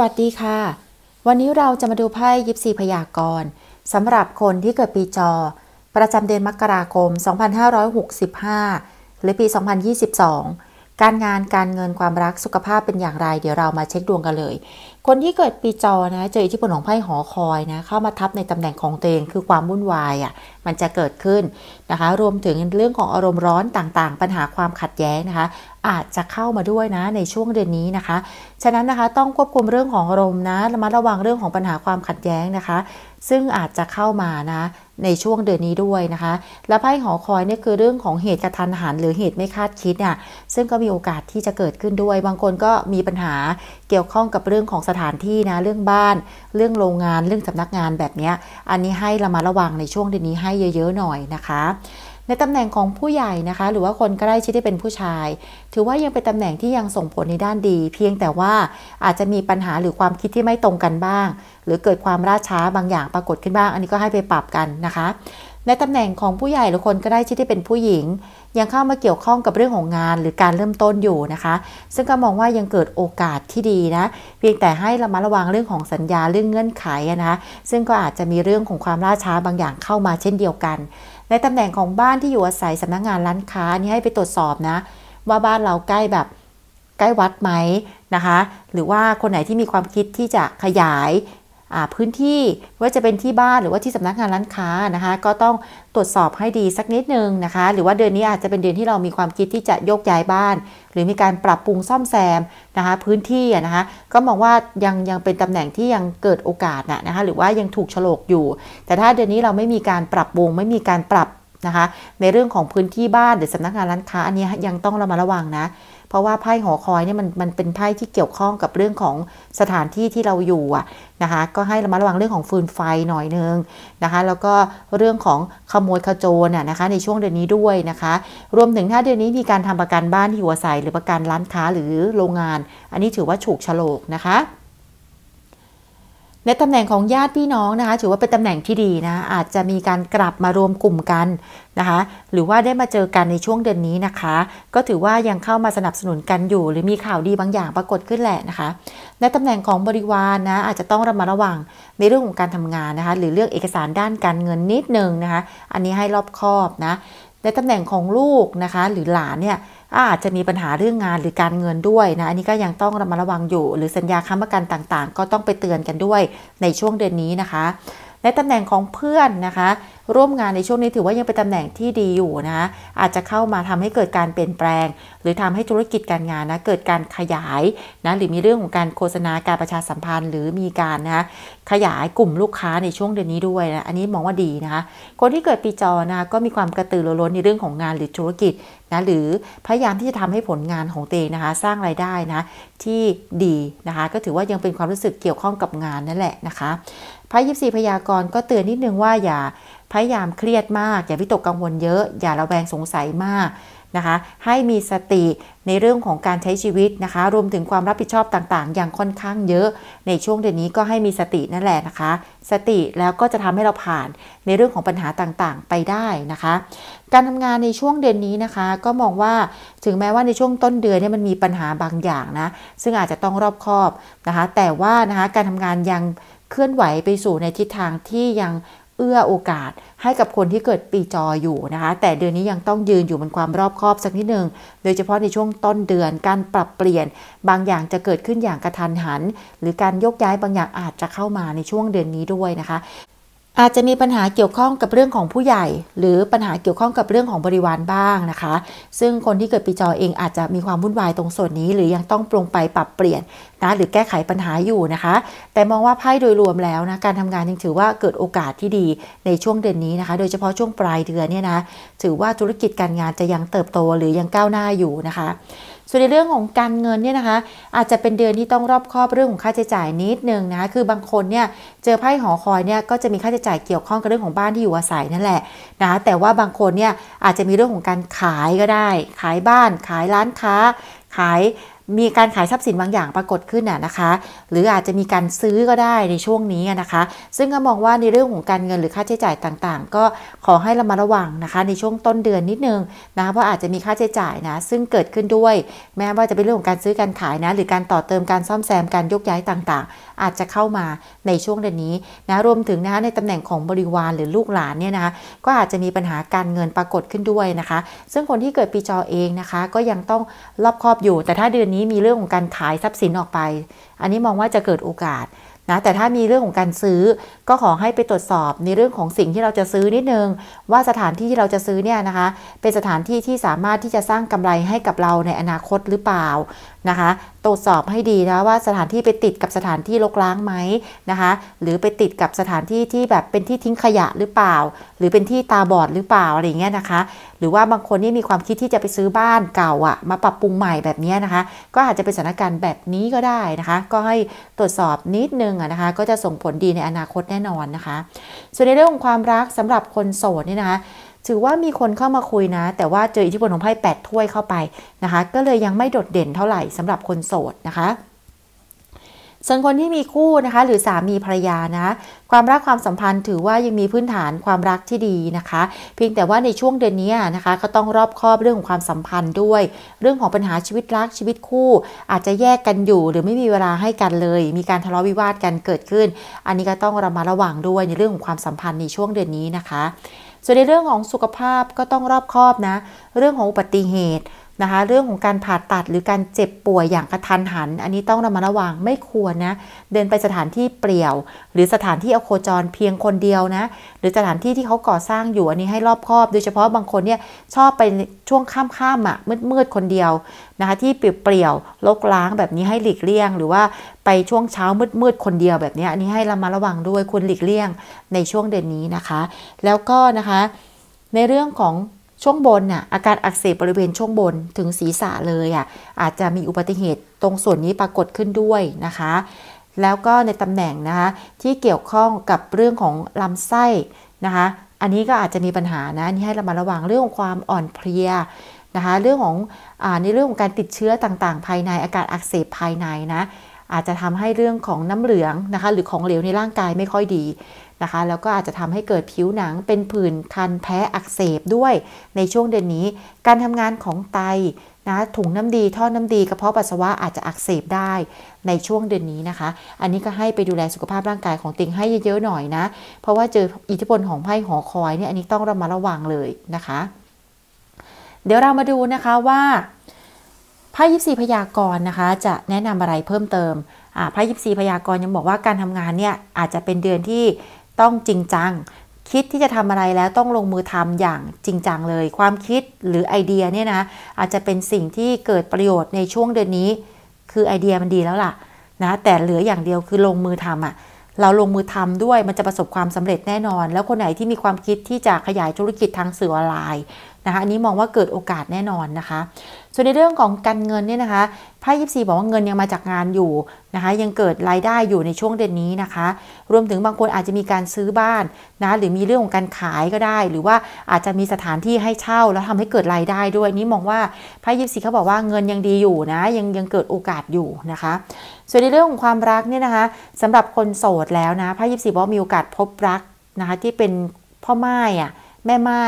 วัสดีค่ะ วันนี้เราจะมาดูไพ่ยิปซีพยากรณ์สำหรับคนที่เกิดปีจอ ประจำเดือนมกราคม 2565 หรือปี 2022 การงานการเงินความรักสุขภาพเป็นอย่างไร เดี๋ยวเรามาเช็คดวงกันเลยคนที่เกิดปีจอนะ เจออิทธิพลของไพ่หอคอยนะเข้ามาทับในตำแหน่งของตัวเองคือความวุ่นวายอะ่ะมันจะเกิดขึ้นนะคะ รวมถึงเรื่องของอารมณ์ร้อนต่างๆ ปัญหาความขัดแย้งนะคะอาจจะเข้ามาด้วยนะในช่วงเดือนนี้นะคะ ฉะนั้นนะคะต้องควบคุมเรื่องของอารมณ์นะระมัดระวังเรื่องของปัญหาความขัดแย้งนะคะ ซึ่งอาจจะเข้ามานะในช่วงเดือนนี้ด้วยนะคะ และไพ่หอคอยนี่คือเรื่องของเหตุกระทันหัน หรือเหตุไม่คาดคิดเนี่ยซึ่งก็มีโอกาสที่จะเกิดขึ้นด้วย บางคนก็มีปัญหาเกี่ยวข้องกับเรื่องของสถานที่นะเรื่องบ้าน เรื่องโรงงานเรื่องสำนักงานแบบนี้อันนี้ให้เรามาระวังในช่วงเดือนนี้ให้เยอะ ๆหน่อยนะคะ ในตำแหน่งของผู้ใหญ่นะคะ หรือว่าคนใกล้ชิดที่เป็นผู้ชาย ถือว่ายังเป็นตำแหน่งที่ยังส่งผลในด้านดี เพียงแต่ว่าอาจจะมีปัญหาหรือความคิดที่ไม่ตรงกันบ้าง หรือเกิดความล่าช้าบางอย่างปรากฏขึ้นบ้าง อันนี้ก็ให้ไปปรับกันนะคะในตำแหน่งของผู้ใหญ่หรือคนก็ได้ที่ไดเป็นผู้หญิง ยังเข้ามาเกี่ยวข้องกับเรื่องของงานหรือการเริ่มต้นอยู่นะคะ ซึ่งก็มองว่ายังเกิดโอกาสที่ดีนะเพียงแต่ให้ระมัดระวังเรื่องของสัญญาเรื่องเงื่อนไขนะคะซึ่งก็อาจจะมีเรื่องของความล่าช้าบางอย่างเข้ามาเช่นเดียวกัน ในตำแหน่งของบ้านที่อยู่อาศัยสำนักงงานร้านค้านี่ให้ไปตรวจสอบนะว่าบ้านเราใกล้แบบใกล้วัดไหมนะคะหรือว่าคนไหนที่มีความคิดที่จะขยายพื้นที่ว่าจะเป็นที่บ้านหรือว่าที่สำนักงานร้านค้านะคะ ก็ต้องตรวจสอบให้ดีสักนิดนึงนะคะ หรือว่าเดือนนี้อาจจะเป็นเดือนที่เรามีความคิดที่จะโยกย้ายบ้าน หรือมีการปรับปรุงซ่อมแซมนะคะ พื้นที่นะคะ ก็มองว่ายังยังเป็นตำแหน่งที่ยังเกิดโอกาสนะนะคะ หรือว่ายังถูกฉลกอยู่ แต่ถ้าเดือนนี้เราไม่มีการปรับปรุงไม่มีการปรับนะคะ ในเรื่องของพื้นที่บ้านหรือสำนักงานร้านค้าอันนี้ยังต้องระมัดระวังนะเพราะว่าไพ่หอคอยเนี่ยมันมันเป็นไพ่ที่เกี่ยวข้องกับเรื่องของสถานที่ที่เราอยู่อะนะคะ ก็ให้ระมัดระวังเรื่องของฟืนไฟหน่อยนึงนะคะ แล้วก็เรื่องของขโมยขโจรนะคะ ในช่วงเดือนนี้ด้วยนะคะ รวมถึงถ้าเดือนนี้มีการทำประกันบ้านที่หัวใสหรือประกันร้านค้าหรือโรงงานอันนี้ถือว่าฉูกฉลกนะคะในตำแหน่งของญาติพี่น้องนะคะ ถือว่าเป็นตำแหน่งที่ดีนะ อาจจะมีการกลับมารวมกลุ่มกันนะคะ หรือว่าได้มาเจอกันในช่วงเดือนนี้นะคะ ก็ถือว่ายังเข้ามาสนับสนุนกันอยู่ หรือมีข่าวดีบางอย่างปรากฏขึ้นแหละนะคะในตำแหน่งของบริวารนนะอาจจะต้องระมัดระวังในเรื่องของการทำงานนะคะ หรือเรื่องเอกสารด้านการเงินนิดนึงนะคะ อันนี้ให้รอบคอบนะในตำแหน่งของลูกนะคะ หรือหลานเนี่ยอาจจะมีปัญหาเรื่องงานหรือการเงินด้วยนะ อันนี้ก็ยังต้องระมัดระวังอยู่หรือสัญญาค้ำประกันต่างๆ ก็ต้องไปเตือนกันด้วยในช่วงเดือนนี้นะคะในตำแหน่งของเพื่อนนะคะ ร่วมงานในช่วงนี้ถือว่ายังเป็นตำแหน่งที่ดีอยู่นะอาจจะเข้ามาทำให้เกิดการเปลี่ยนแปลง หรือทำให้ธุรกิจการงานนะเกิดการขยายนะหรือมีเรื่องของการโฆษณาการประชาสัมพันธ์หรือมีการนะขยายกลุ่มลูกค้าในช่วงเดือนนี้ด้วยนะ อันนี้มองว่าดีนะคะ คนที่เกิดปีจอนะก็มีความกระตือรือร้นในเรื่องของงานหรือธุรกิจนะหรือพยายามที่จะทำให้ผลงานของตัวเองนะคะสร้างไรายได้นะที่ดีนะคะก็ถือว่ายังเป็นความรู้สึกเกี่ยวข้องกับงานนั่นแหละนะคะพระยิบสีพยากรก็เตือนนิดนึงว่าอย่าพยายามเครียดมากอย่าวิตกกังวลเยอะ อย่าระแวงสงสัยมากนะคะให้มีสติในเรื่องของการใช้ชีวิตนะคะ รวมถึงความรับผิดชอบต่างๆ อย่างค่อนข้างเยอะในช่วงเดือนนี้ก็ให้มีสตินั่นแหละนะคะ สติแล้วก็จะทำให้เราผ่านในเรื่องของปัญหาต่างๆ ไปได้นะคะ การทำงานในช่วงเดือนนี้นะคะ ก็มองว่าถึงแม้ว่าในช่วงต้นเดือนเนี่ยมันมีปัญหาบางอย่างนะซึ่งอาจจะต้องรอบคอบ นะคะแต่ว่านะคะการทำงานยังเคลื่อนไหวไปสู่ในทิศทางที่ยังเอื้อโอกาสให้กับคนที่เกิดปีจออยู่นะคะแต่เดือนนี้ยังต้องยืนอยู่บนความรอบคอบสักนิดหนึ่งโดยเฉพาะในช่วงต้นเดือนการปรับเปลี่ยน บางอย่างจะเกิดขึ้นอย่างกระทันหัน หรือการยกย้ายบางอย่างอาจจะเข้ามาในช่วงเดือนนี้ด้วยนะคะอาจจะมีปัญหาเกี่ยวข้องกับเรื่องของผู้ใหญ่หรือปัญหาเกี่ยวข้องกับเรื่องของบริวารบ้างนะคะ ซึ่งคนที่เกิดปีจอเองอาจจะมีความวุ่นวายตรงส่วนนี้หรือยังต้องปรงไปปรับเปลี่ยนนะหรือแก้ไขปัญหาอยู่นะคะ แต่มองว่าไพ่โดยรวมแล้วนะการทำงานยังถือว่าเกิดโอกาสที่ดีในช่วงเดือนนี้นะคะโดยเฉพาะช่วงปลายเดือนเนี่ยนะถือว่าธุรกิจการงานจะยังเติบโตหรือยังก้าวหน้าอยู่นะคะส่วนในเรื่องของการเงินเนี่ยนะคะ อาจจะเป็นเดือนที่ต้องรอบคอบเรื่องของค่าใช้จ่ายนิดนึงนะคะคือบางคนเนี่ยเจอไพ่หอคอยเนี่ยก็จะมีค่าใช้จ่ายเกี่ยวข้องกับเรื่องของบ้านที่อยู่อาศัยนั่นแหละนะคะแต่ว่าบางคนเนี่ยอาจจะมีเรื่องของการขายก็ได้ ขายบ้านขายร้านค้า ขายมีการขายทรัพย์สินบางอย่างปรากฏขึ้นน่ะนะคะ หรืออาจจะมีการซื้อก็ได้ในช่วงนี้นะคะ ซึ่งก็มองว่าในเรื่องของการเงินหรือค่าใช้จ่ายต่างๆ ก็ขอให้เรามาระวังนะคะในช่วงต้นเดือนนิดนึง นะเพราะอาจจะมีค่าใช้จ่ายนะ ซึ่งเกิดขึ้นด้วย แม้ว่าจะเป็นเรื่องของการซื้อการขายนะ หรือการต่อเติมการซ่อมแซมการยกย้ายต่างๆ อาจจะเข้ามาในช่วงเดือนนี้ นะรวมถึงนะคะในตำแหน่งของบริวารหรือลูกหลานเนี่ยนะะก็อาจจะมีปัญหาการเงินปรากฏขึ้นด้วยนะคะ ซึ่งคนที่เกิดปีจอเองนะคะก็ยังต้องรอบคอบอยู่ แต่ถ้าเดือนนี้ี้มีเรื่องของการขายทรัพย์สินออกไป อันนี้มองว่าจะเกิดโอกาสนะ แต่ถ้ามีเรื่องของการซื้อก็ขอให้ไปตรวจสอบในเรื่องของสิ่งที่เราจะซื้อนิดนึง ว่าสถานที่ที่เราจะซื้อเนี่ยนะคะ เป็นสถานที่ที่สามารถที่จะสร้างกำไรให้กับเราในอนาคตหรือเปล่านะคะตรวจสอบให้ดีนะว่าสถานที่ไปติดกับสถานที่รกร้างไหมนะคะ หรือไปติดกับสถานที่ที่แบบเป็นที่ทิ้งขยะหรือเปล่า หรือเป็นที่ตาบอดหรือเปล่า อะไรเงี้ยนะคะ หรือว่าบางคนนี่มีความคิดที่จะไปซื้อบ้านเก่าอ่ะมาปรับปรุงใหม่แบบนี้นะคะ ก็อาจจะเป็นสถานการณ์แบบนี้ก็ได้นะคะ ก็ให้ตรวจสอบนิดนึงอ่ะนะคะ ก็จะส่งผลดีในอนาคตแน่นอนนะคะ ส่วนในเรื่องของความรักสำหรับคนโสดนี่นะคะถือว่ามีคนเข้ามาคุยนะแต่ว่าเจออิทธิพลของไพ่แปดถ้วยเข้าไปนะคะ ก็เลยยังไม่โดดเด่นเท่าไหร่สำหรับคนโสดนะคะส่วนคนที่มีคู่นะคะหรือสามีภรรยานะ ความรักความสัมพันธ์ถือว่ายังมีพื้นฐานความรักที่ดีนะคะ เพียงแต่ว่าในช่วงเดือนนี้นะคะก็ต้องรอบคอบเรื่องของความสัมพันธ์ด้วย เรื่องของปัญหาชีวิตรักชีวิตคู่อาจจะแยกกันอยู่หรือไม่มีเวลาให้กันเลย มีการทะเลาะวิวาทกันเกิดขึ้น อันนี้ก็ต้องระมัดระวังด้วยในเรื่องของความสัมพันธ์ในช่วงเดือนนี้นะคะส่วนในเรื่องของสุขภาพก็ต้องรอบคอบนะ เรื่องของอุบัติเหตุนะคะ เรื่องของการผ่าตัดหรือการเจ็บป่วยอย่างกระทันหัน อันนี้ต้องระมัดระวังไม่ควรนะเดินไปสถานที่เปลี่ยว หรือสถานที่อโคจร เพียงคนเดียวนะหรือสถานที่ที่เขาก่อสร้างอยู่อันนี้ให้รอบคอบ โดยเฉพาะบางคนเนี่ยชอบไปช่วงค่ำๆอ่ะมืดๆคนเดียวนะคะ ที่เปลี่ยวๆลกล้างแบบนี้ให้หลีกเลี่ยง หรือว่าไปช่วงเช้ามืดๆคนเดียวแบบนี้อันนี้ให้ระมัดระวังด้วยควรหลีกเลี่ยง ในช่วงเดือนนี้นะคะ แล้วก็นะคะในเรื่องของช่วงบนน่ะอาการอักเสบบริเวณช่วงบนถึงศีรษะเลยอ่ะ อาจจะมีอุบัติเหตุตรงส่วนนี้ปรากฏขึ้นด้วยนะคะ แล้วก็ในตำแหน่งนะคะ ที่เกี่ยวข้องกับเรื่องของลำไส้นะคะ อันนี้ก็อาจจะมีปัญหานะนี่ให้เรามาระวังเรื่องของความอ่อนเพลียนะคะ เรื่องของอในเรื่องของการติดเชื้อต่างๆ ภายในอาการอักเสบภายในนะอาจจะทำให้เรื่องของน้ำเหลืองนะคะหรือของเหลวในร่างกายไม่ค่อยดีนะคะ แล้วก็อาจจะทำให้เกิดผิวหนังเป็นผื่นคันแพ้อักเสบด้วยในช่วงเดือนนี้การทำงานของไตนะถุงน้ำดีท่อน้ำดีกระเพาะปัสสาวะอาจจะอักเสบได้ในช่วงเดือนนี้นะคะ อันนี้ก็ให้ไปดูแลสุขภาพร่างกายของติงให้เยอะๆหน่อยนะเพราะว่าเจออิทธิพลของไพ่หอคอยเนี่ยอันนี้ต้องระมัดระวังเลยนะคะ เดี๋ยวเรามาดูนะคะว่าพ่ยิปซีพยากรณ์นะคะ จะแนะนำอะไรเพิ่มเติมพ่ยิปซีพยากรณ์ยังบอกว่าการทำงานเนี่ยอาจจะเป็นเดือนที่ต้องจริงจัง คิดที่จะทำอะไรแล้วต้องลงมือทำอย่างจริงจังเลย ความคิดหรือไอเดียเนี่ยนะอาจจะเป็นสิ่งที่เกิดประโยชน์ในช่วงเดือนนี้ คือไอเดียมันดีแล้วล่ะนะแต่เหลืออย่างเดียวคือลงมือทำอ่ะ เราลงมือทำด้วยมันจะประสบความสำเร็จแน่นอน แล้วคนไหนที่มีความคิดที่จะขยายธุรกิจทางสื่อออนไลน์นะคะอันนี้มองว่าเกิดโอกาสแน่นอนนะคะส่วนในเรื่องของการเงินเนี่ยนะคะ ไพ่ยิปซีบอกว่าเงินยังมาจากงานอยู่นะคะยังเกิดรายได้อยู่ในช่วงเดือนนี้นะคะ รวมถึงบางคนอาจจะมีการซื้อบ้านนะ หรือมีเรื่องของการขายก็ได้หรือว่าอาจจะมีสถานที่ให้เช่าแล้วทำให้เกิดรายได้ด้วยนี่มองว่าไพ่ยิปซีเขาบอกว่าเงินยังดีอยู่นะ ยังยังเกิดโอกาสอยู่นะคะส่วนในเรื่องของความรักเนี่ยนะคะสำหรับคนโสดแล้วนะไพ่ยิปซีบอกมีโอกาสพบรักนะคะที่เป็นพ่อไม้อะแม่ไม้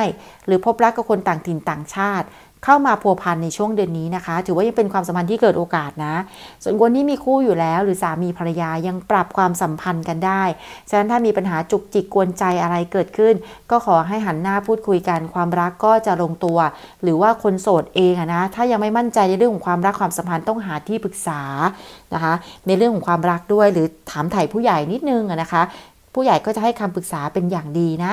หรือพบรักกับคนต่างถิ่นต่างชาติเข้ามาพัวพันในช่วงเดือนนี้นะคะ ถือว่ายังเป็นความสัมพันธ์ที่เกิดโอกาสนะ ส่วนคนที่มีคู่อยู่แล้ว หรือสามีภรรยายังปรับความสัมพันธ์กันได้ฉะนั้นถ้ามีปัญหาจุกจิกกวนใจอะไรเกิดขึ้น ก็ขอให้หันหน้าพูดคุยกันความรักก็จะลงตัว หรือว่าคนโสดเองนะถ้ายังไม่มั่นใจในเรื่องของความรักความสัมพันธ์ต้องหาที่ปรึกษานะคะ ในเรื่องของความรักด้วย หรือถามถ่ายผู้ใหญ่นิดนึงนะคะผู้ใหญ่ก็จะให้คำปรึกษาเป็นอย่างดีนะ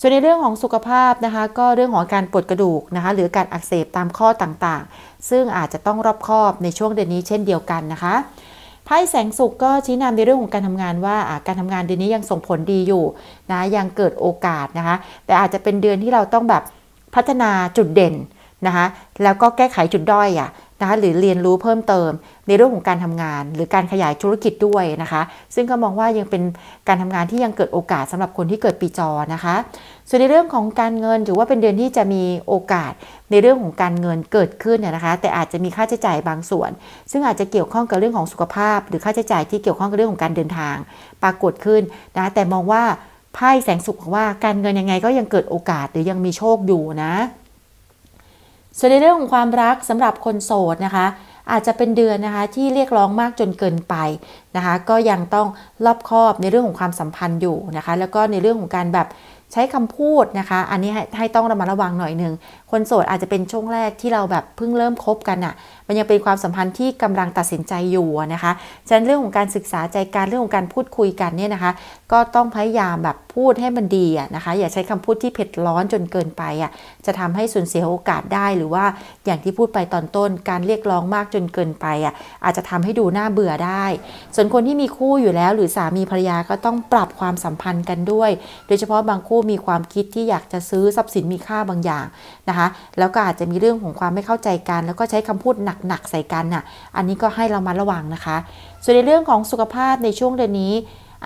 ส่วนในเรื่องของสุขภาพนะคะ ก็เรื่องของการปวดกระดูกนะคะหรือการอักเสบตามข้อต่างๆ ซึ่งอาจจะต้องรอบคอบในช่วงเดือนนี้ เช่นเดียวกันนะคะ ไพ่แสงสุกก็ชี้นำในเรื่องของการทำงานว่าการทำงานเดือนนี้ยังส่งผลดีอยู่นะยังเกิดโอกาสนะคะ แต่อาจจะเป็นเดือนที่เราต้องแบบพัฒนาจุดเด่นนะคะแล้วก็แก้ไขจุดด้อยอ่ะนะคะหรือเรียนรู้เพิ่มเติมในเรื่องของการทำงาน หรือการขยายธุรกิจด้วยนะคะ ซึ่งก็มองว่ายังเป็นการทำงานที่ยังเกิดโอกาสสำหรับคนที่เกิดปีจอนะคะ ส่วนในเรื่องของการเงินถือว่าเป็นเดือนที่จะมีโอกาสในเรื่องของการเงินเกิดขึ้นนะคะ แต่อาจจะมีค่าใช้จ่ายบางส่วน ซึ่งอาจจะเกี่ยวข้องกับเรื่องของสุขภาพ หรือค่าใช้จ่ายที่เกี่ยวข้องกับเรื่องของการเดินทาง ปรากฏขึ้นนะะแต่มองว่าไพ่แสงสุขว่าการเงินยังไงก็ยังเกิดโอกาสหรือยังมีโชคอยู่นะส่วนในเรื่องของความรักสำหรับคนโสดนะคะ อาจจะเป็นเดือนนะคะที่เรียกร้องมากจนเกินไปนะคะ ก็ยังต้องรอบคอบในเรื่องของความสัมพันธ์อยู่นะคะ แล้วก็ในเรื่องของการแบบใช้คำพูดนะคะ อันนี้ให้ต้องระมัดระวังหน่อยหนึ่ง คนโสด อาจจะเป็นช่วงแรกที่เราแบบเพิ่งเริ่มคบกันอะ่ะ มันยังเป็นความสัมพันธ์ที่กำลังตัดสินใจอยู่นะคะฉะนั้นเรื่องของการศึกษาใจการเรื่องของการพูดคุยกันเนี่ยนะคะ ก็ต้องพยายามแบบพูดให้มันดีอ่ะนะคะ อย่าใช้คำพูดที่เผ็ดร้อนจนเกินไปอ่ะ จะทำให้สูญเสียโอกาสได้ หรือว่าอย่างที่พูดไปตอนต้น การเรียกร้องมากจนเกินไปอ่ะ อาจจะทำให้ดูน่าเบื่อได้ ส่วนคนที่มีคู่อยู่แล้ว หรือสามีภรรยาก็ต้องปรับความสัมพันธ์กันด้วย โดยเฉพาะบางคู่มีความคิดที่อยากจะซื้อทรัพย์สินมีค่าบางอย่างนะคะ แล้วก็อาจจะมีเรื่องของความไม่เข้าใจกัน แล้วก็ใช้คำพูดหนักๆ ใส่กันน่ะอันนี้ก็ให้เรามาระวังนะคะ ส่วนในเรื่องของสุขภาพในช่วงเดือนนี้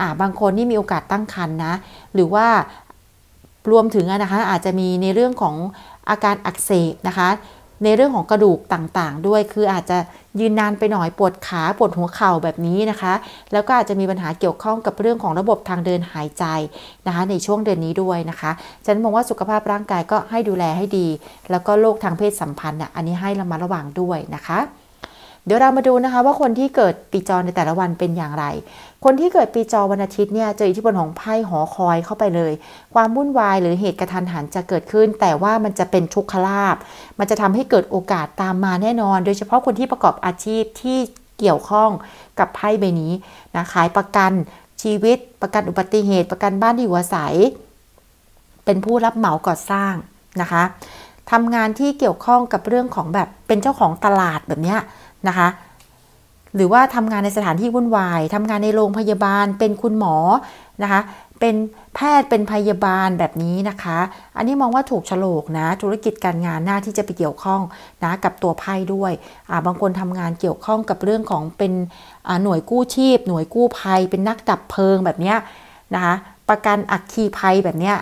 อ่าบางคนนี่มีโอกาสตั้งครรภ์นนะหรือว่ารวมถึงนะคะ อาจจะมีในเรื่องของอาการอักเสบนะคะในเรื่องของกระดูกต่างๆด้วย คืออาจจะยืนนานไปหน่อยปวดขา ปวดหัวเข่าแบบนี้นะคะ แล้วก็อาจจะมีปัญหาเกี่ยวข้องกับเรื่องของระบบทางเดินหายใจนะคะ ในช่วงเดือนนี้ด้วยนะคะ ฉันมองว่าสุขภาพร่างกายก็ให้ดูแลให้ดี แล้วก็โรคทางเพศสัมพันธ์อันนี้ให้ระมัดระวังด้วยนะคะเดี๋ยวเรามาดูนะคะว่าคนที่เกิดปีจอในแต่ละวันเป็นอย่างไร คนที่เกิดปีจอวันอาทิตย์เนี่ยเจออิทธิพลของไพ่หอคอยเข้าไปเลย ความวุ่นวายหรือเหตุกระทันหันจะเกิดขึ้น แต่ว่ามันจะเป็นชุกขลาบ มันจะทำให้เกิดโอกาสตามมาแน่นอน โดยเฉพาะคนที่ประกอบอาชีพที่เกี่ยวข้องกับไพ่ใบนี้นะขายประกันชีวิต ประกันอุบัติเหตุประกันบ้านที่อยู่อาศัย เป็นผู้รับเหมาก่อสร้างนะคะทำงานที่เกี่ยวข้องกับเรื่องของแบบเป็นเจ้าของตลาดแบบนี้นะคะหรือว่าทำงานในสถานที่วุ่นวายทำงานในโรงพยาบาลเป็นคุณหมอ นะคะ เป็นแพทย์ เป็นพยาบาลแบบนี้นะคะ อันนี้มองว่าถูกฉลกนะ ธุรกิจการงานหน้าที่จะไปเกี่ยวข้องนะกับตัวไพ่ด้วยบางคนทำงานเกี่ยวข้องกับเรื่องของเป็นหน่วยกู้ชีพ หน่วยกู้ภัย เป็นนักดับเพลิงแบบนี้นะคะ ประกันอักคีภัยแบบนี้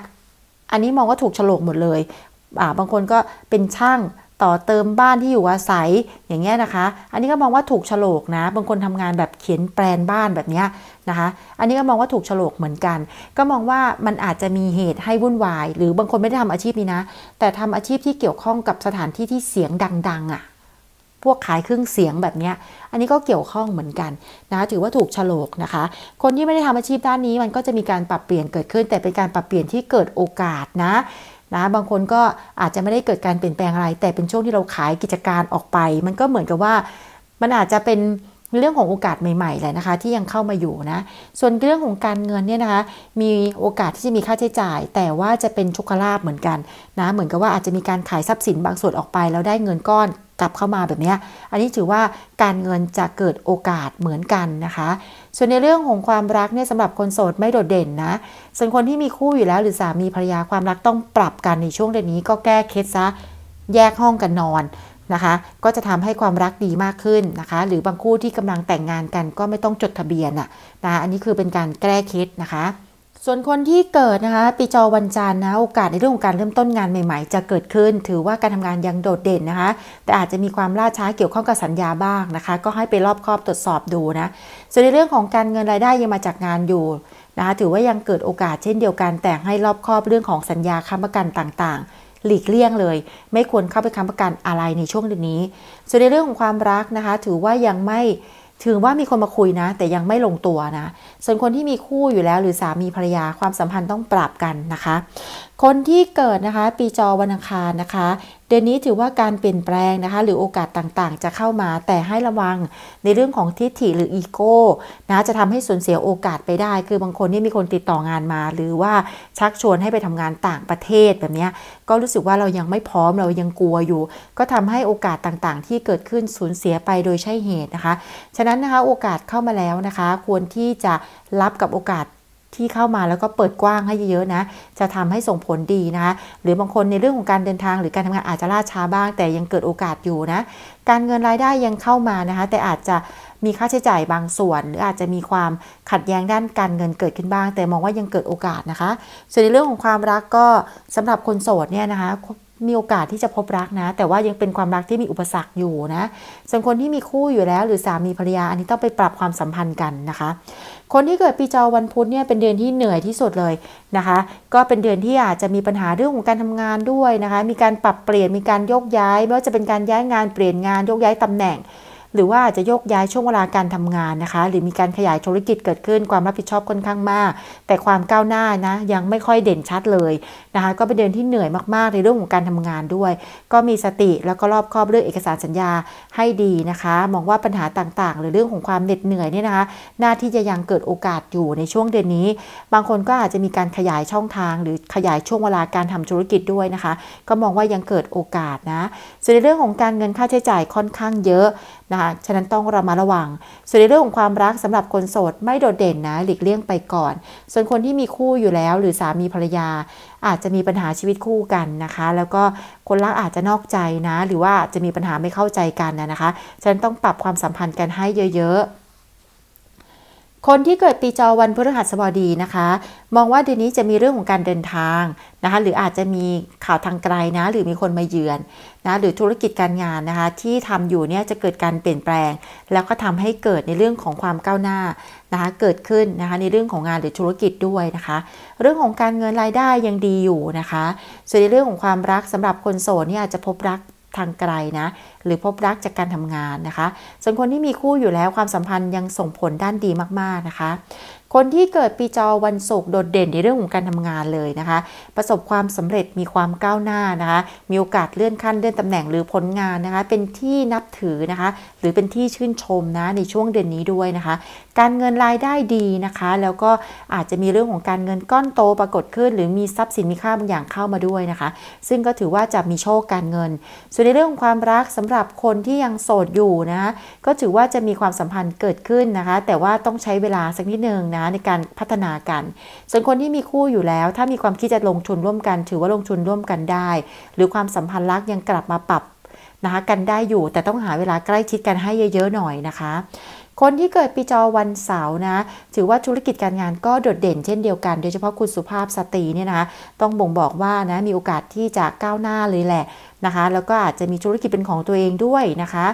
อันนี้มองว่าถูกฉลกหมดเลย บางคนก็เป็นช่างต่อเติมบ้านที่อยู่อาศัยอย่างเงี้ยนะคะ อันนี้ก็มองว่าถูกฉลกนะ บางคนทำงานแบบเขียนแปลนบ้านแบบเนี้ยนะคะ อันนี้ก็มองว่าถูกฉลกเหมือนกัน ก็มองว่ามันอาจจะมีเหตุให้วุ่นวาย หรือบางคนไม่ได้ทำอาชีพนี้นะ แต่ทำอาชีพที่เกี่ยวข้องกับสถานที่ที่เสียงดังๆอะ่ะ พวกขายเครื่องเสียงแบบนี้อันนี้ก็เกี่ยวข้องเหมือนกันนะ ถือว่าถูกฉลกนะคะ คนที่ไม่ได้ทำอาชีพด้านนี้ มันก็จะมีการปรับเปลี่ยนเกิดขึ้น แต่เป็นการปรับเปลี่ยนที่เกิดโอกาสนะนะบางคนก็อาจจะไม่ได้เกิดการเปลี่ยนแปลงอะไร แต่เป็นช่วงที่เราขายกิจการออกไป มันก็เหมือนกับว่า มันอาจจะเป็นเรื่องของโอกาสใหม่ๆแหละนะคะที่ยังเข้ามาอยู่นะส่วนเรื่องของการเงินเนี่ยนะคะมีโอกาสที่จะมีค่าใช้จ่าย แต่ว่าจะเป็นโุกลาบเหมือนกันนะเหมือนกับว่าอาจจะมีการขายทรัพย์สินบางส่วนออกไปแล้วได้เงินก้อนกลับเข้ามาแบบนี้ อันนี้ถือว่าการเงินจะเกิดโอกาสเหมือนกันนะคะ ส่วนในเรื่องของความรักเนี่ยสำหรับคนโสดไม่โดดเด่นนะ ส่วนคนที่มีคู่อยู่แล้วหรือสามีภรรยาความรักต้องปรับกันในช่วงเดือนนี้ ก็แก้เคล็ดซะ แยกห้องกันนอนนะคะ ก็จะทำให้ความรักดีมากขึ้นนะคะ หรือบางคู่ที่กำลังแต่งงานกันก็ไม่ต้องจดทะเบียนอะนะอันนี้คือเป็นการแก้เคล็ดนะคะส่วนคนที่เกิดนะคะปีจอวันจันทร์นะโอกาสในเรื่องของการเริ่มต้นงานใหม่ๆ จะเกิดขึ้น ถือว่าการทำงานยังโดดเด่นนะคะ แต่อาจจะมีความล่าช้าเกี่ยวข้องกับสัญญาบ้างนะคะ ก็ให้ไปรอบครอบตรวจสอบดูนะ ส่วนในเรื่องของการเงินรายได้ยังมาจากงานอยู่นะคะถือว่ายังเกิดโอกาสเช่นเดียวกัน แต่ให้รอบครอบเรื่องของสัญญาค้ำประกันต่างๆ หลีกเลี่ยงเลย ไม่ควรเข้าไปค้ำประกันอะไรในช่วงเดือนนี้ส่วนในเรื่องของความรักนะคะ ถือว่ายังไม่ถึงว่ามีคนมาคุยนะแต่ยังไม่ลงตัวนะส่วนคนที่มีคู่อยู่แล้ว หรือสามีภรรยาความสัมพันธ์ต้องปรับกันนะคะคนที่เกิดนะคะปีจอวันอังคารนะคะ เดือนนี้ถือว่าการเปลี่ยนแปลงนะคะ หรือโอกาสต่างๆ จะเข้ามาแต่ให้ระวังในเรื่องของทิฏฐิหรืออีโก้นะจะทำให้สูญเสียโอกาสไปได้คือบางคนนี่มีคนติดต่องานมาหรือว่าชักชวนให้ไปทำงานต่างประเทศแบบนี้ก็รู้สึกว่าเรายังไม่พร้อมเรายังกลัวอยู่ก็ทำให้โอกาสต่างๆ ที่เกิดขึ้นสูญเสียไปโดยใช่เหตุนะคะฉะนั้นนะคะโอกาสเข้ามาแล้วนะคะ ควรที่จะรับกับโอกาสที่เข้ามาแล้วก็เปิดกว้างให้เยอะๆนะ จะทำให้ส่งผลดีนะคะหรือบางคนในเรื่องของการเดินทาง หรือการทำงานอาจจะล่าช้าบ้าง แต่ยังเกิดโอกาสอยู่นะ การเงินรายได้ยังเข้ามานะคะ แต่อาจจะมีค่าใช้จ่ายบางส่วน หรืออาจจะมีความขัดแย้งด้านการเงินเกิดขึ้นบ้าง แต่มองว่ายังเกิดโอกาสนะคะ ส่วนในเรื่องของความรักก็สำหรับคนโสดเนี่ยนะคะมีโอกาสที่จะพบรักนะแต่ว่ายังเป็นความรักที่มีอุปสรรคอยู่นะส่วนคนที่มีคู่อยู่แล้วหรือสามีภรรยาอันนี้ต้องไปปรับความสัมพันธ์กันนะคะ คนที่เกิดปีจอวันพุธเนี่ยเป็นเดือนที่เหนื่อยที่สุดเลยนะคะก็เป็นเดือนที่อาจจะมีปัญหาเรื่องของการทำงานด้วยนะคะมีการปรับเปลี่ยนมีการโยกย้ายไม่ว่าจะเป็นการย้ายงานเปลี่ยนงานโยกย้ายตำแหน่งหรือว่าอาจจะโยกย้ายช่วงเวลาการทำงานนะคะ หรือมีการขยายธุรกิจเกิดขึ้นความรับผิดชอบค่อนข้างมาก แต่ความก้าวหน้านะ ยังไม่ค่อยเด่นชัดเลยนะคะ ก็เป็นเดือนที่เหนื่อยมากๆในเรื่องของการทำงานด้วย ก็มีสติแล้วก็รอบคอบเรื่องเอกสารสัญญาให้ดีนะคะ มองว่าปัญหาต่างๆ หรือเรื่องของความเหน็ดเหนื่อยเนี่ยนะคะหน้าที่จะยังเกิดโอกาสอยู่ในช่วงเดือนนี้ บางคนก็อาจจะมีการขยายช่องทาง หรือขยายช่วงเวลาการทำธุรกิจด้วยนะคะ ก็มองว่ายังเกิดโอกาสนะส่วนในเรื่องของการเงินค่าใช้จ่ายค่อนข้างเยอะนะคะะฉะนั้นต้องระมัดระวังส่วนในเรื่องของความรักสำหรับคนโสด ไม่โดดเด่นนะ หลีกเลี่ยงไปก่อน ส่วนคนที่มีคู่อยู่แล้วหรือสามีภรรยา อาจจะมีปัญหาชีวิตคู่กันนะคะ แล้วก็คนรักอาจจะนอกใจนะ หรือว่าจะมีปัญหาไม่เข้าใจกันนะคะฉะนั้นต้องปรับความสัมพันธ์กันให้เยอะๆคนที่เกิดปีจอวันพฤหัสบดีนะคะ มองว่าเดือนนี้จะมีเรื่องของการเดินทางนะคะ หรืออาจจะมีข่าวทางไกลนะหรือมีคนมา เยือนนะหรือธุรกิจการงานนะคะ ที่ทำอยู่เนี่ยจะเกิดการเปลี่ยนแปลงแล้วก็ทำให้เกิดในเรื่องของความก้าวหน้านะคะเกิดขึ้นนะคะในเรื่องของงานหรือธุรกิจด้วยนะคะ เรื่องของการเงินรายได้ยังดีอยู่นะคะส่วนในเรื่องของความรักสำหรับคนโสดเนี่ยอาจจะพบรักทางไกลนะ หรือพบรักจากการทำงานนะคะ ส่วนคนที่มีคู่อยู่แล้วความสัมพันธ์ยังส่งผลด้านดีมากๆนะคะคนที่เกิดปีจอวันศุกร์โดดเด่นในเรื่องของการทำงานเลยนะคะ ประสบความสำเร็จมีความก้าวหน้านะคะมีโอกาสเลื่อนขั้นเลื่อนตำแหน่งหรือผลงานนะคะ เป็นที่นับถือนะคะหรือเป็นที่ชื่นชมนะในช่วงเดือนนี้ด้วยนะคะ การเงินรายได้ดีนะคะ แล้วก็อาจจะมีเรื่องของการเงินก้อนโตปรากฏขึ้น หรือมีทรัพย์สินมีค่าบางอย่างเข้ามาด้วยนะคะ ซึ่งก็ถือว่าจะมีโชคการเงิน ส่วนในเรื่องของความรักสำหรับคนที่ยังโสดอยู่นะก็ถือว่าจะมีความสัมพันธ์เกิดขึ้นนะคะ แต่ว่าต้องใช้เวลาสักนิดนึงนะในการพัฒนากัน ส่วนคนที่มีคู่อยู่แล้วถ้ามีความคิดจะลงทุนร่วมกัน ถือว่าลงทุนร่วมกันได้ หรือความสัมพันธ์รักยังกลับมาปรับ นะคะกันได้อยู่แต่ต้องหาเวลาใกล้ ชิดกันให้เยอะ ๆ หน่อยนะคะ คนที่เกิดปีจอวันเสาร์นะถือว่าธุรกิจการงานก็โดดเด่น เช่นเดียวกัน โดยเฉพาะคุณสุภาพสตรีเนี่ยนะต้องบ่งบอกว่านะมีโอกาสที่จะก้าวหน้าเลยแหละนะคะแล้วก็อาจจะมีธุรกิจเป็นของตัวเองด้วยนะคะ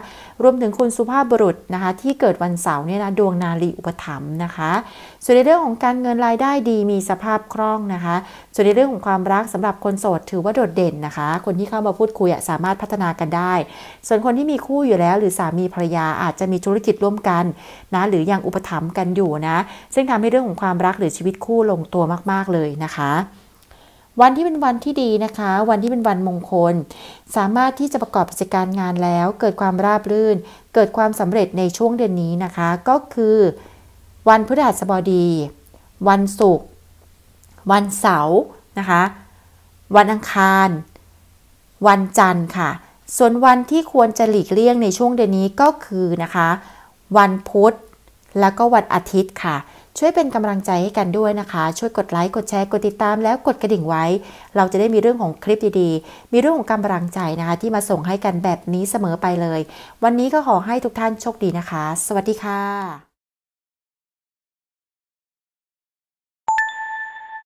รวมถึงคุณสุภาพบุรุษนะคะที่เกิดวันเสาร์เนี่ยนะดวงนาลีอุปถัมภ์นะคะส่วนในเรื่องของการเงินรายได้ดี มีสภาพคล่องนะคะ ส่วนในเรื่องของความรักสำหรับคนโสด ถือว่าโดดเด่นนะคะ คนที่เข้ามาพูดคุยสามารถพัฒนากันได้ ส่วนคนที่มีคู่อยู่แล้ว หรือสามีภรรยาอาจจะมีธุรกิจร่วมกัน นะหรือยังอุปถัมภ์กันอยู่นะ ซึ่งทำให้เรื่องของความรักหรือชีวิตคู่ลงตัวมาก ๆเลยนะคะวันที่เป็นวันที่ดีนะคะ วันที่เป็นวันมงคล สามารถที่จะประกอบกิจการงานแล้ว เกิดความราบรื่น เกิดความสำเร็จในช่วงเดือนนี้นะคะ ก็คือ วันพฤหัสบดี วันศุกร์ วันเสาร์นะคะ วันอังคาร วันจันทร์ค่ะ ส่วนวันที่ควรจะหลีกเลี่ยงในช่วงเดือนนี้ก็คือนะคะ วันพุธ แล้วก็วันอาทิตย์ค่ะช่วยเป็นกำลังใจให้กันด้วยนะคะ ช่วยกดไลค์ กดแชร์ กดติดตามแล้วกดกระดิ่งไว้ เราจะได้มีเรื่องของคลิปดีๆ มีเรื่องของกำลังใจนะคะที่มาส่งให้กันแบบนี้เสมอไปเลย วันนี้ก็ขอให้ทุกท่านโชคดีนะคะ สวัสดีค่ะ